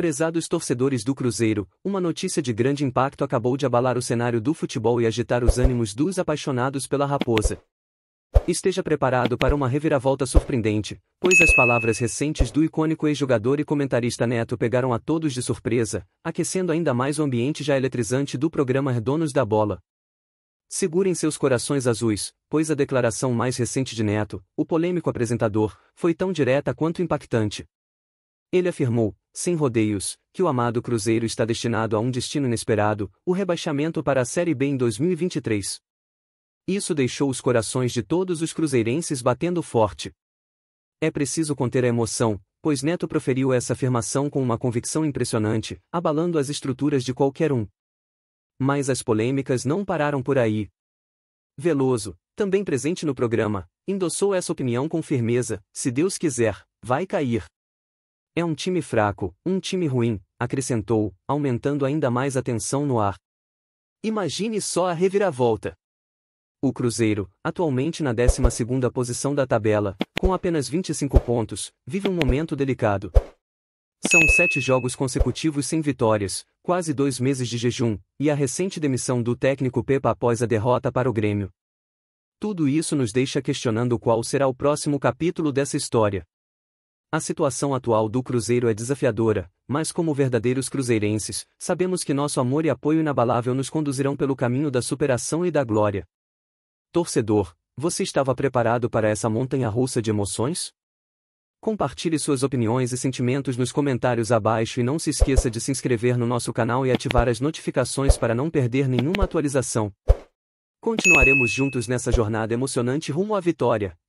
Prezados torcedores do Cruzeiro, uma notícia de grande impacto acabou de abalar o cenário do futebol e agitar os ânimos dos apaixonados pela raposa. Esteja preparado para uma reviravolta surpreendente, pois as palavras recentes do icônico ex-jogador e comentarista Neto pegaram a todos de surpresa, aquecendo ainda mais o ambiente já eletrizante do programa Donos da Bola. Segurem seus corações azuis, pois a declaração mais recente de Neto, o polêmico apresentador, foi tão direta quanto impactante. Ele afirmou: sem rodeios, que o amado Cruzeiro está destinado a um destino inesperado, o rebaixamento para a Série B em 2023. Isso deixou os corações de todos os cruzeirenses batendo forte. É preciso conter a emoção, pois Neto proferiu essa afirmação com uma convicção impressionante, abalando as estruturas de qualquer um. Mas as polêmicas não pararam por aí. Veloso, também presente no programa, endossou essa opinião com firmeza: se Deus quiser, vai cair. É um time fraco, um time ruim, acrescentou, aumentando ainda mais a tensão no ar. Imagine só a reviravolta. O Cruzeiro, atualmente na 12 posição da tabela, com apenas 25 pontos, vive um momento delicado. São sete jogos consecutivos sem vitórias, quase dois meses de jejum, e a recente demissão do técnico Pepa após a derrota para o Grêmio. Tudo isso nos deixa questionando qual será o próximo capítulo dessa história. A situação atual do Cruzeiro é desafiadora, mas como verdadeiros cruzeirenses, sabemos que nosso amor e apoio inabalável nos conduzirão pelo caminho da superação e da glória. Torcedor, você estava preparado para essa montanha russa de emoções? Compartilhe suas opiniões e sentimentos nos comentários abaixo e não se esqueça de se inscrever no nosso canal e ativar as notificações para não perder nenhuma atualização. Continuaremos juntos nessa jornada emocionante rumo à vitória.